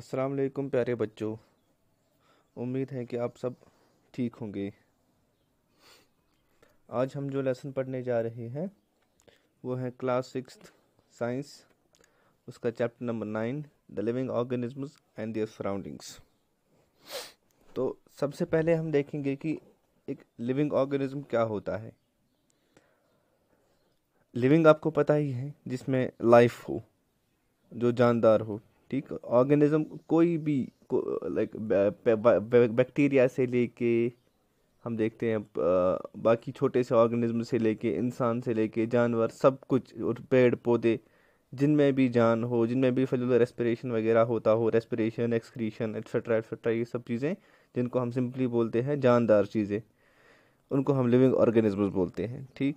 अस्सलाम वालेकुम प्यारे बच्चों उम्मीद है कि आप सब ठीक होंगे आज हम जो लेसन पढ़ने जा रहे हैं वो है क्लास सिक्स साइंस उसका chapter number nine the living organisms and their surroundings तो सबसे पहले हम देखेंगे कि एक लिविंग ऑर्गेनिज्म क्या होता है लिविंग आपको पता ही है जिसमें लाइफ हो जो जानदार हो ठीक ऑर्गेनिज्म कोई भी को, लाइक बैक्टीरिया से लेके हम देखते हैं बाकी छोटे से ऑर्गेनिज्म से लेके इंसान से लेके जानवर सब कुछ और पेड़ पौधे जिनमें भी जान हो जिनमें भी फल रेस्पिरेशन वगैरह होता हो रेस्पिरेशन एक्सक्रीशन एट्सट्रा एट्सट्रा ये सब चीज़ें जिनको हम सिंपली बोलते हैं जानदार चीज़ें उनको हम लिविंग ऑर्गेनिजम्स बोलते हैं ठीक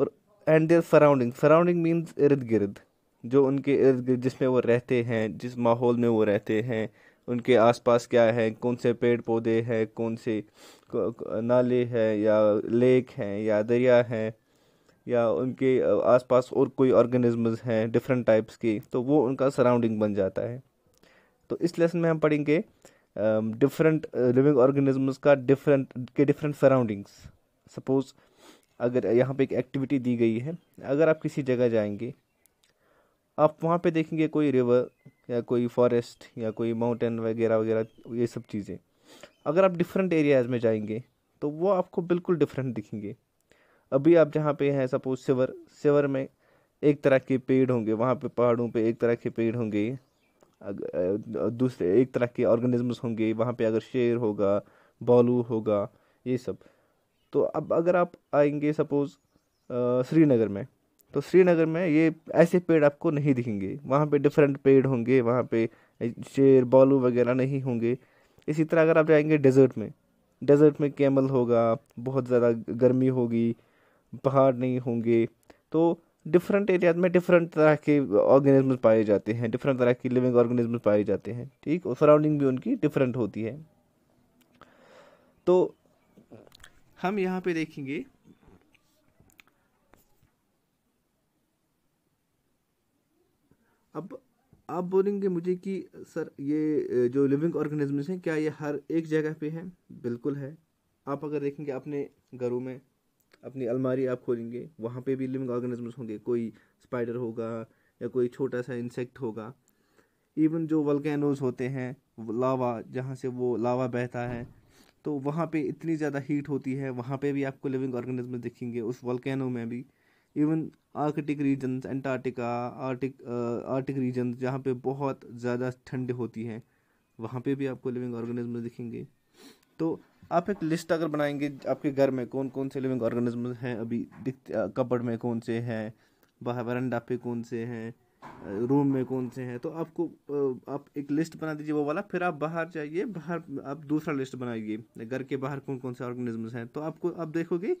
और and their surrounding surrounding means इर्द गिर्द जो उनके इर्द गिर्द जिसमें वो रहते हैं जिस माहौल में वो रहते हैं उनके आसपास क्या है कौन से पेड़ पौधे हैं कौन से नाले हैं या लेक हैं या दरिया हैं या उनके आसपास और कोई ऑर्गेनिजम्स हैं डिफरेंट टाइप्स की तो वो उनका सराउंडिंग बन जाता है तो इस लेसन में हम पढ़ेंगे डिफरेंट लिविंग ऑर्गेनिजम्स का डिफरेंट के डिफरेंट सराउंडिंग्स सपोज़ अगर यहाँ पे एक एक्टिविटी दी गई है अगर आप किसी जगह जाएंगे आप वहाँ पे देखेंगे कोई रिवर या कोई फॉरेस्ट या कोई माउंटेन वगैरह वगैरह ये सब चीज़ें अगर आप डिफरेंट एरियाज में जाएंगे तो वो आपको बिल्कुल डिफरेंट दिखेंगे अभी आप जहाँ पे हैं सपोज सिवर सिवर में एक तरह के पेड़ होंगे वहाँ पे पहाड़ों पे एक तरह के पेड़ होंगे दूसरे एक तरह के ऑर्गेनिजम्स होंगे वहाँ पे अगर शेर होगा बॉलू होगा ये सब तो अब अगर आप आएंगे सपोज़ श्रीनगर में तो श्रीनगर में ये ऐसे पेड़ आपको नहीं दिखेंगे वहाँ पे डिफरेंट पेड़ होंगे वहाँ पे शेर बालू वगैरह नहीं होंगे इसी तरह अगर आप जाएंगे डेजर्ट में डेजर्ट में कैमल होगा बहुत ज़्यादा गर्मी होगी पहाड़ नहीं होंगे तो डिफरेंट एरियाज में डिफरेंट तरह के ऑर्गेनिज्म पाए जाते हैं डिफरेंट तरह की लिविंग ऑर्गेनिज्म पाए जाते हैं ठीक और सराउंडिंग भी उनकी डिफरेंट होती है तो हम यहाँ पे देखेंगे अब आप बोलेंगे मुझे कि सर ये जो लिविंग ऑर्गेनिजम्स हैं क्या ये हर एक जगह पे हैं बिल्कुल है आप अगर देखेंगे अपने घरों में अपनी अलमारी आप खोलेंगे वहाँ पे भी लिविंग ऑर्गेनिजम्स होंगे कोई स्पाइडर होगा या कोई छोटा सा इंसेक्ट होगा इवन जो वल्केनोज होते हैं लावा जहाँ से वो लावा बहता है तो वहाँ पे इतनी ज़्यादा हीट होती है वहाँ पे भी आपको लिविंग ऑर्गेनिज्म दिखेंगे उस वॉल्केनो में भी even Arctic region Antarctica Arctic Arctic region जहाँ पे बहुत ज़्यादा ठंड होती है वहाँ पे भी आपको लिविंग ऑर्गेनिज्म दिखेंगे तो आप एक लिस्ट अगर बनाएंगे आपके घर में कौन कौन से लिविंग ऑर्गेनिज्म हैं अभी दिखते कपड़ में कौन से हैं बाहर वरंडा पे कौन से हैं रूम में कौन से हैं तो आपको आप एक लिस्ट बना दीजिए वो वाला फिर आप बाहर जाइए बाहर आप दूसरा लिस्ट बनाइए घर के बाहर कौन कौन से ऑर्गेनिजम्स हैं तो आपको आप देखोगे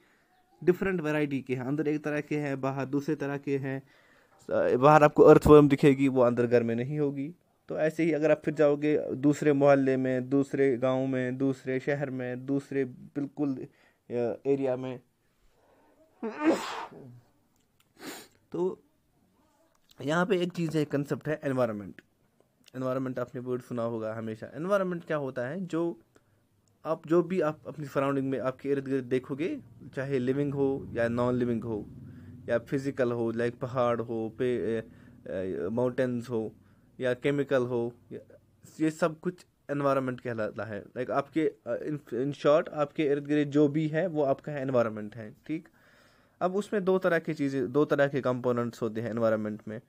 डिफरेंट वैरायटी के हैं अंदर एक तरह के हैं बाहर दूसरे तरह के हैं बाहर आपको अर्थवर्म दिखेगी वो अंदर घर में नहीं होगी तो ऐसे ही अगर आप फिर जाओगे दूसरे मोहल्ले में दूसरे गांव में दूसरे शहर में दूसरे बिल्कुल एरिया में तो यहाँ पे एक चीज़ है कंसेप्ट है एनवायरनमेंट एनवायरनमेंट आपने वर्ड सुना होगा हमेशा एनवायरनमेंट क्या होता है जो आप जो भी आप अपनी सराउंडिंग में आपके इर्द गिर्द देखोगे चाहे लिविंग हो या नॉन लिविंग हो या फिजिकल हो लाइक पहाड़ हो पे माउंटेंस हो या केमिकल हो ये सब कुछ एनवायरनमेंट कहलाता है लाइक आपके इन शॉर्ट आपके इर्द गिर्द जो भी है वो आपका एनवायरनमेंट है ठीक अब उसमें दो तरह की चीज़ें दो तरह के कंपोनेंट्स होते हैं एनवायरनमेंट में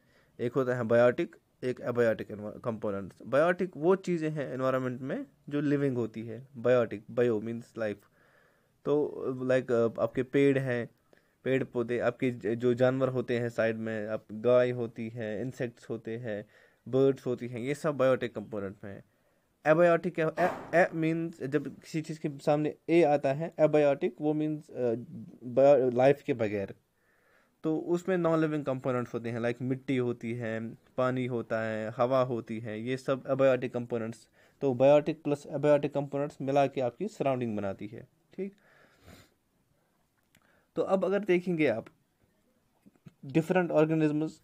एक होता है बायोटिक एक एबायोटिक कंपोनेंट बायोटिक वो चीज़ें हैं इन्वामेंट में जो लिविंग होती है बायोटिक बायो मीन्स लाइफ तो लाइक आपके पेड़ हैं पेड़ पौधे आपके जो जानवर होते हैं साइड में आप गाय होती है इंसेक्ट्स होते हैं बर्ड्स होती हैं ये सब बायोटिक कंपोनेंट में है एबायोटिक क्या ए मीन्स जब किसी चीज़ के सामने ए आता है एबायोटिक वो मीन्स लाइफ के बगैर तो उसमें नॉन लिविंग कंपोनेंट्स होते हैं लाइक मिट्टी होती है पानी होता है हवा होती है ये सब एबायोटिक कंपोनेंट्स तो बायोटिक प्लस एबायोटिक कंपोनेंट्स मिला के आपकी सराउंडिंग बनाती है ठीक तो अब अगर देखेंगे आप डिफरेंट ऑर्गेनिजम्स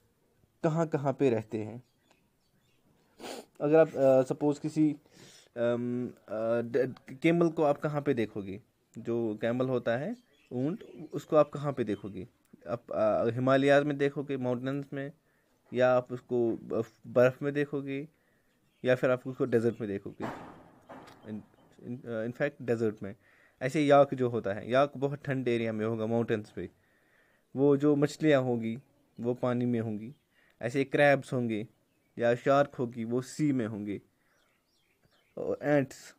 कहाँ कहाँ पे रहते हैं अगर आप सपोज़ किसी केमल को आप कहाँ पे देखोगे जो कैमल होता है ऊंट उसको आप कहाँ पे देखोगे आप हिमालयाज में देखोगे माउंटेन्स में या आप उसको बर्फ़ में देखोगे या फिर आप उसको डेजर्ट में देखोगे इनफैक्ट डेजर्ट में ऐसे याक जो होता है याक बहुत ठंड एरिया में होगा माउंटेंस पे वो जो मछलियाँ होंगी वो पानी में होंगी ऐसे क्रैब्स होंगे या शार्क होगी वो सी में होंगे और एंट्स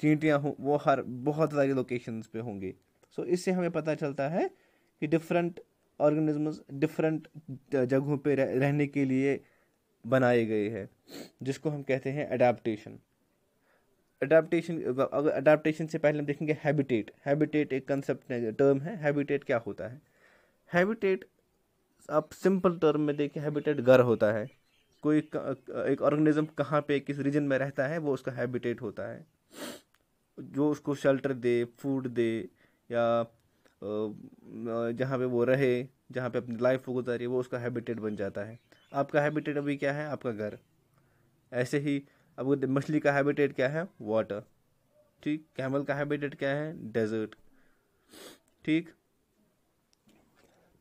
चींटियाँ हों वो हर बहुत सारी लोकेशंस पे होंगे सो so, इससे हमें पता चलता है कि डिफरेंट ऑर्गेनिजम्स डिफरेंट uh, जगहों पे रहने के लिए बनाए गए हैं जिसको हम कहते हैं अडाप्टशन अडाप्टशन अगर अडाप्टशन से पहले हम देखेंगे हैबिटेट हैबिटेट एक कंसेप्ट टर्म है हैबिटेट क्या होता है हैबिटेट आप सिंपल टर्म में देखें हैबिटेट घर होता है कोई एक ऑर्गेनिज्म कहाँ पे किस रीजन में रहता है वो उसका हैबिटेट होता है जो उसको शेल्टर दे फूड दे या जहाँ पे वो रहे जहाँ पे अपनी लाइफ गुजारी वो उसका हैबिटेट बन जाता है आपका हैबिटेट अभी क्या है आपका घर ऐसे ही अब मछली का हैबिटेट क्या है वाटर ठीक कैमल का हैबिटेट क्या है डेजर्ट ठीक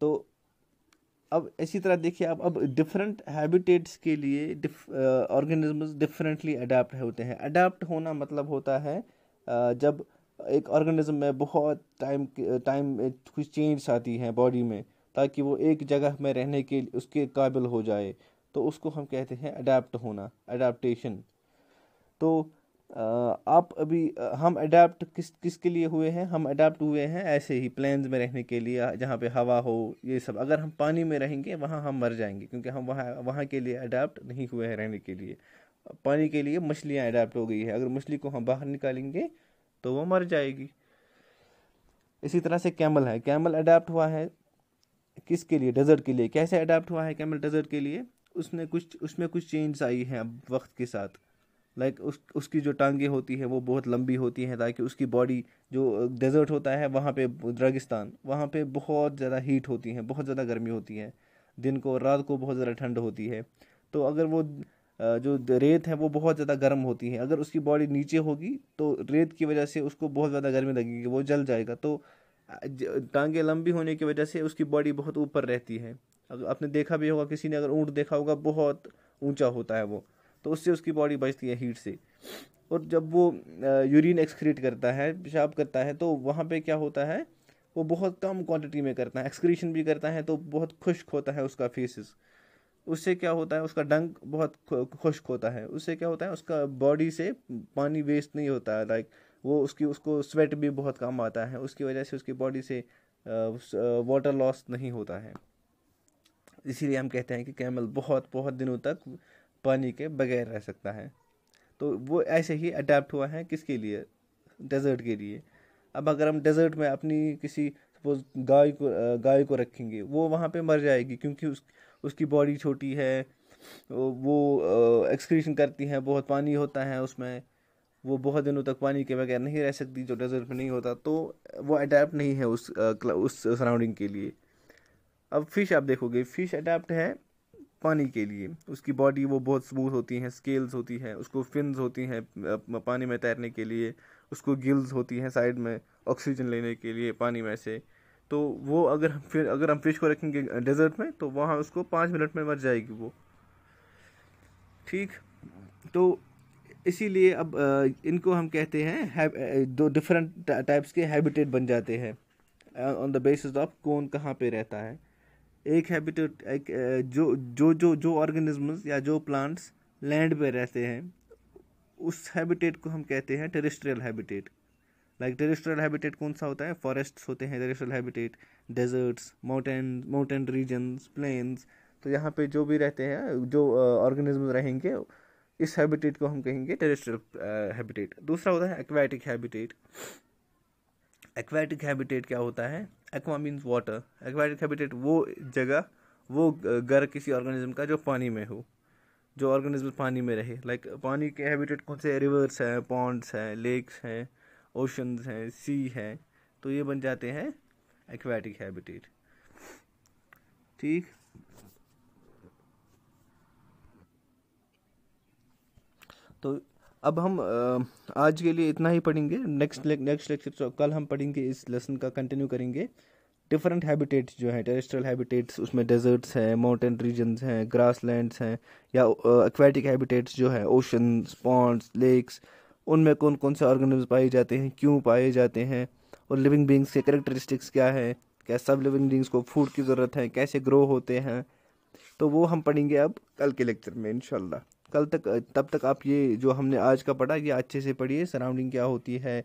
तो अब इसी तरह देखिए आप अब डिफरेंट हैबिटेट्स के लिए ऑर्गेनिजम्स डिफरेंटली अडाप्ट होते हैं अडाप्ट होना मतलब होता है uh, जब एक ऑर्गेनिज्म में बहुत टाइम टाइम कुछ चेंज आती हैं बॉडी में ताकि वो एक जगह में रहने के उसके काबिल हो जाए तो उसको हम कहते हैं अडेप्ट होना अडेप्टशन तो आप अभी हम अडेप्ट किस किसके लिए हुए हैं हम अडेप्ट हुए हैं ऐसे ही प्लेन्स में रहने के लिए जहाँ पे हवा हो ये सब अगर हम पानी में रहेंगे वहाँ हम मर जाएंगे क्योंकि हम वहाँ वहाँ के लिए अडेप्ट नहीं हुए हैं रहने के लिए पानी के लिए मछलियाँ अडेप्ट हो गई है अगर मछली को हम बाहर निकालेंगे तो वो मर जाएगी इसी तरह से कैमल है कैमल अडेप्ट हुआ है किसके लिए डेजर्ट के लिए कैसे अडाप्ट हुआ है कैमल डेजर्ट के लिए उसने कुछ उसमें कुछ चेंज आई हैं अब वक्त के साथ लाइक उस उसकी जो टांगें होती है वो बहुत लंबी होती हैं ताकि उसकी बॉडी जो डेजर्ट होता है वहाँ पे रेगिस्तान वहाँ पे बहुत ज़्यादा हीट होती है बहुत ज़्यादा गर्मी होती है दिन को रात को बहुत ज़्यादा ठंड होती है तो अगर वो जो रेत है वो बहुत ज़्यादा गर्म होती है अगर उसकी बॉडी नीचे होगी तो रेत की वजह से उसको बहुत ज़्यादा गर्मी लगेगी वो जल जाएगा तो टांगे लंबी होने की वजह से उसकी बॉडी बहुत ऊपर रहती है अगर आपने देखा भी होगा किसी ने अगर ऊँट देखा होगा बहुत ऊंचा होता है वो तो उससे उसकी बॉडी बचती है हीट से और जब वो यूरिन एक्सक्रीट करता है पेशाब करता है तो वहाँ पे क्या होता है वो बहुत कम क्वांटिटी में करता है एक्सक्रीशन भी करता है तो बहुत खुश्क होता है उसका फेसिस उससे क्या होता है उसका डंक बहुत खुश्क होता है उससे क्या होता है उसका बॉडी से पानी वेस्ट नहीं होता है लाइक वो उसकी उसको स्वेट भी बहुत कम आता है उसकी वजह से उसकी बॉडी से वाटर लॉस नहीं होता है इसीलिए हम कहते हैं कि कैमल बहुत बहुत दिनों तक पानी के बगैर रह सकता है तो वो ऐसे ही अडेप्ट हुआ है किसके लिए डेजर्ट के लिए अब अगर हम डेजर्ट में अपनी किसी सपोज गाय को गाय को रखेंगे वो वहाँ पे मर जाएगी क्योंकि उस उसकी बॉडी छोटी है वो एक्सक्रीशन करती है बहुत पानी होता है उसमें वो बहुत दिनों तक पानी के बगैर नहीं रह सकती जो डेजर्ट में नहीं होता तो वो अडेप्ट नहीं है उस उस सराउंडिंग के लिए अब फिश आप देखोगे फिश अडेप्ट है पानी के लिए उसकी बॉडी वो बहुत स्मूथ होती हैं स्केल्स होती हैं उसको फिन्स होती हैं पानी में तैरने के लिए उसको गिल्स होती हैं साइड में ऑक्सीजन लेने के लिए पानी में से तो वो अगर हम फिर अगर हम फिश को रखेंगे डेजर्ट में तो वहाँ उसको पाँच मिनट में मर जाएगी वो ठीक तो इसीलिए अब इनको हम कहते हैं दो डिफरेंट टाइप्स के हैबिटेट बन जाते हैं ऑन द बेसिस ऑफ कौन कहाँ पे रहता है एक हैबिटेट एक जो जो जो जो ऑर्गेनिजम्स या जो प्लांट्स लैंड पे रहते हैं उस हैबिटेट को हम कहते हैं terrestrial habitat like terrestrial habitat कौन सा होता है फॉरेस्ट होते हैं terrestrial habitat deserts mountain mountain regions plains तो यहाँ पे जो भी रहते हैं जो ऑर्गेनिज्म रहेंगे इस हैबिटेट को हम कहेंगे टेरिस्ट्रियल हैबिटेट दूसरा होता है एक्वाटिक हैबिटेट एक्वाटिक हैबिटेट क्या होता है aqua means water aquatic habitat वो जगह वो घर किसी ऑर्गेनिज्म का जो पानी में हो जो ऑर्गेनिज्म पानी में रहे लाइक like, पानी के हैबिटेट कौन से रिवर्स हैं पॉन्ड्स हैं लेक्स हैं ओशन हैं सी हैं तो ये बन जाते हैं एक्वाटिक हैबिटेट ठीक तो अब हम आज के लिए इतना ही पढ़ेंगे नेक्स्ट नेक्स्ट लेक्चर कल हम पढ़ेंगे इस लेसन का कंटिन्यू करेंगे डिफरेंट हैबिटेट्स जो हैं टेरेस्ट्रल हैबिटेट्स उसमें डेजर्ट्स हैं माउंटेन रीजन्स हैं ग्रास लैंड्स हैं या एक्वाटिक हैबिटेट्स जो हैं ओशन पॉन्ड्स लेक्स उनमें कौन कौन से ऑर्गेनिज्म पाए जाते हैं क्यों पाए जाते हैं और लिविंग बींग्स के करेक्टरिस्टिक्स क्या है क्या सब लिविंग बींग्स को फूड की ज़रूरत है कैसे ग्रो होते हैं तो वो हम पढ़ेंगे अब कल के लेक्चर में इन कल तक तब तक आप ये जो हमने आज का पढ़ा ये अच्छे से पढ़िए सराउंडिंग क्या होती है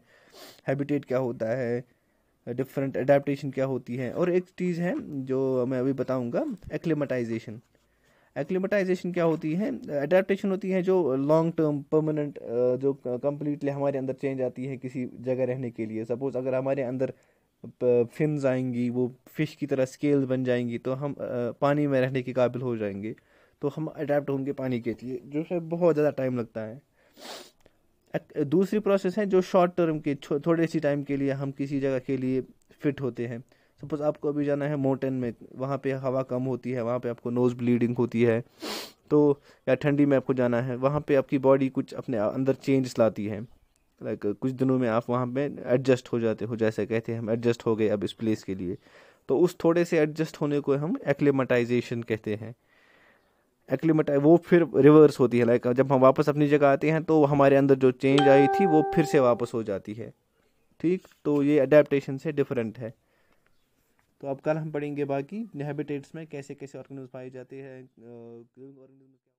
हैबिटेट क्या होता है डिफरेंट अडेप्टशन क्या होती है और एक चीज़ है जो मैं अभी बताऊँगा एक्लेमेटाइजेशन एक्लिमेटाइजेशन क्या होती है अडेप्टेशन होती है जो लॉन्ग टर्म परमानेंट जो कम्प्लीटली हमारे अंदर चेंज आती है किसी जगह रहने के लिए सपोज़ अगर हमारे अंदर फिन्स आएंगी वो फ़िश की तरह स्केल बन जाएंगी तो हम पानी में रहने के काबिल हो जाएंगे तो हम अडेप्ट होंगे पानी के लिए जो है बहुत ज़्यादा टाइम लगता है दूसरी प्रोसेस है जो शॉर्ट टर्म के थोड़े सी टाइम के लिए हम किसी जगह के लिए फिट होते हैं सपोज आपको अभी जाना है माउंटेन में वहाँ पे हवा कम होती है वहाँ पे आपको नोज़ ब्लीडिंग होती है तो या ठंडी में आपको जाना है वहाँ पे आपकी बॉडी कुछ अपने अंदर चेंज लाती है लाइक कुछ दिनों में आप वहाँ पे एडजस्ट हो जाते हो जैसे कहते हैं हम एडजस्ट हो गए अब इस प्लेस के लिए तो उस थोड़े से एडजस्ट होने को हम एक्लेमेटाइजेशन कहते हैं एक्लिमेटाइ वो फिर रिवर्स होती है लाइक जब हम वापस अपनी जगह आते हैं तो हमारे अंदर जो चेंज आई थी वो फिर से वापस हो जाती है ठीक तो ये अडेप्टशन से डिफरेंट है तो अब कल हम पढ़ेंगे बाकी हैबिटेट्स में कैसे कैसे ऑर्गेनिज्म पाए जाते हैं